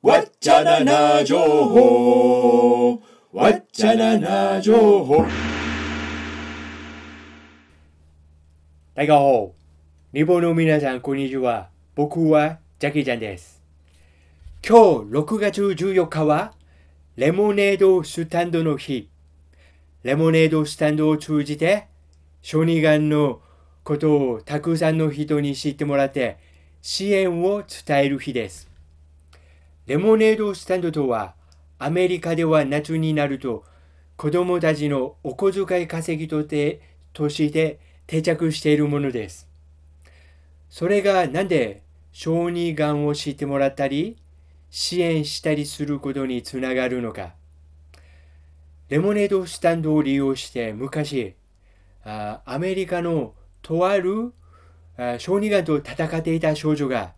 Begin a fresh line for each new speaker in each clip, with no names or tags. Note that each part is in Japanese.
わっちゃらな情報わっちゃらな情報大家好日本の皆さんこんにちは僕はジャキちゃんです今日6月14日はレモネードスタンドの日レモネードスタンドを通じて小児がんのことをたくさんの人に知ってもらって支援を伝える日ですレモネードスタンドとは、アメリカでは夏になると、子供たちのお小遣い稼ぎとてとして定着しているものです。それがなんで小児がんを知ってもらったり、支援したりすることにつながるのか。レモネードスタンドを利用して昔、アメリカのとある小児がんと戦っていた少女が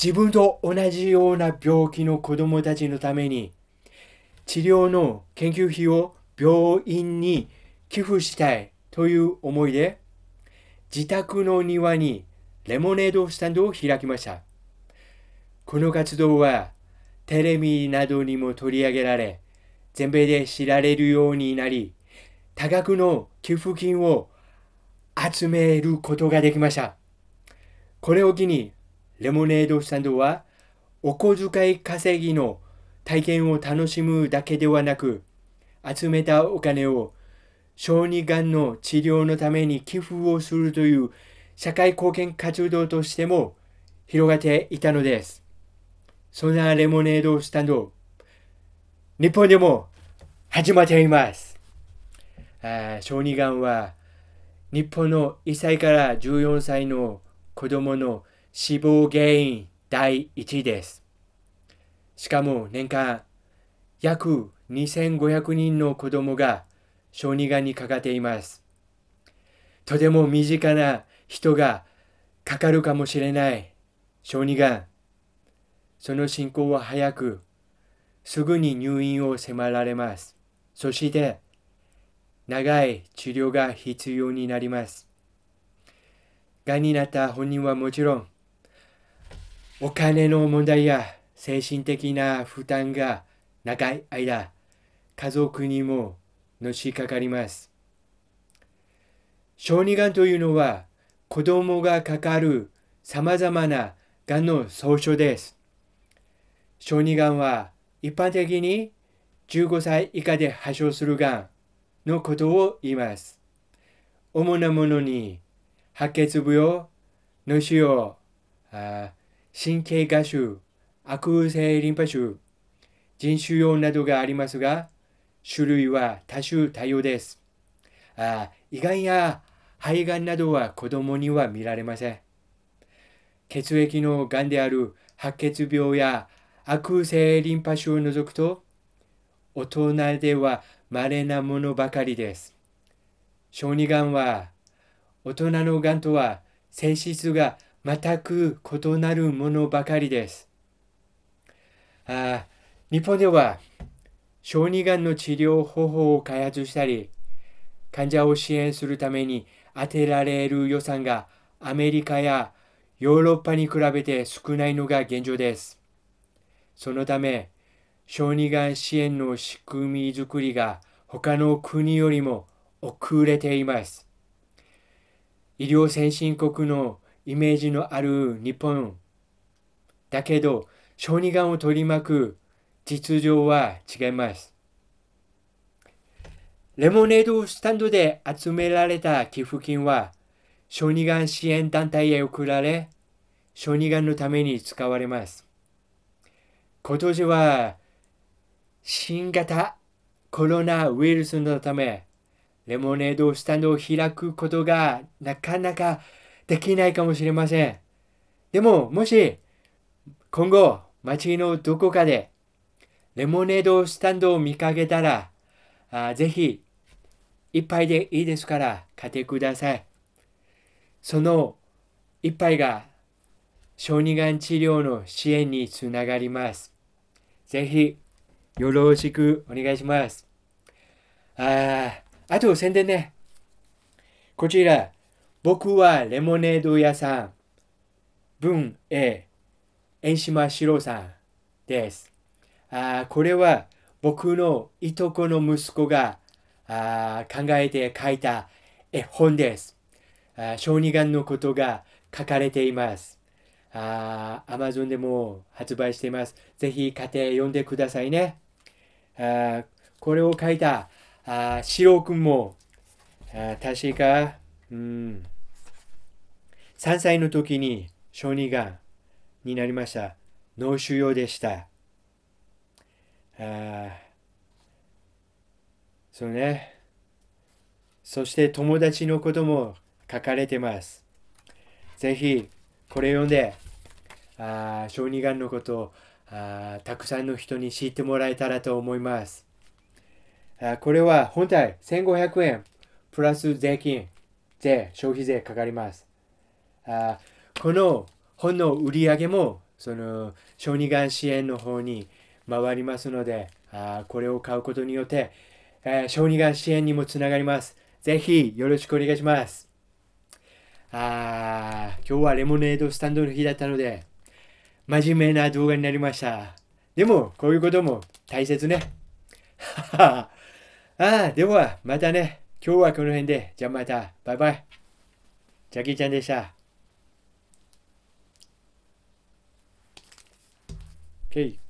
自分と同じような病気の子供たちのために治療の研究費を病院に寄付したいという思いで自宅の庭にレモネードスタンドを開きました。この活動はテレビなどにも取り上げられ全米で知られるようになり多額の寄付金を集めることができました。これを機にレモネードスタンドは、お小遣い稼ぎの体験を楽しむだけではなく、集めたお金を小児がんの治療のために寄付をするという社会貢献活動としても広がっていたのです。そんなレモネードスタンド、日本でも始まっています。あ小児がんは日本の1歳から14歳の子供の死亡原因第1です。しかも年間約2500人の子供が小児がんにかかっています。とても身近な人がかかるかもしれない小児がん。その進行は早く、すぐに入院を迫られます。そして、長い治療が必要になります。がんになった本人はもちろん、お金の問題や精神的な負担が長い間、家族にものしかかります。小児がんというのは、子供がかかる様々ながんの総称です。小児がんは一般的に15歳以下で発症するがんのことを言います。主なものに白血病、脳腫瘍、神経芽腫、悪性リンパ腫、人種用などがありますが、種類は多種多様です。あ胃がんや肺がんなどは子供には見られません。血液のがんである白血病や悪性リンパ腫を除くと、大人では稀なものばかりです。小児がんは、大人のがんとは性質が全く異なるものばかりです。あ日本では小児がんの治療方法を開発したり、患者を支援するために充てられる予算がアメリカやヨーロッパに比べて少ないのが現状です。そのため、小児がん支援の仕組みづくりが他の国よりも遅れています。医療先進国のイメージのある日本。だけど、小児がんを取り巻く実情は違います。レモネードスタンドで集められた寄付金は、小児がん支援団体へ送られ、小児がんのために使われます。今年は、新型コロナウイルスのため、レモネードスタンドを開くことがなかなかできないかもしれません。でも、もし、今後、街のどこかで、レモネードスタンドを見かけたら、あぜひ、一杯でいいですから、買ってください。その一杯が、小児がん治療の支援につながります。ぜひ、よろしくお願いします。ああと宣伝ね。こちら、僕はレモネード屋さん。文 A、遠島四郎さんです。あこれは僕のいとこの息子があ考えて書いた絵本です。あ小児がんのことが書かれています。あ Amazon でも発売しています。ぜひ家庭読んでくださいね。あこれを書いたあ四郎君もあ確か、うん3歳の時に小児がんになりました。脳腫瘍でした。あそうね。そして友達のことも書かれてます。ぜひこれ読んで、あ小児がんのことをあたくさんの人に知ってもらえたらと思います。あこれは本体1500円プラス税金、税、消費税かかります。あこの本の売り上げもその小児がん支援の方に回りますのであこれを買うことによって、えー、小児がん支援にもつながります。ぜひよろしくお願いします。あ今日はレモネードスタンドの日だったので真面目な動画になりました。でもこういうことも大切ね。あ あ、ではまたね。今日はこの辺で。じゃあまた。バイバイ。ジャキーちゃんでした。Hey,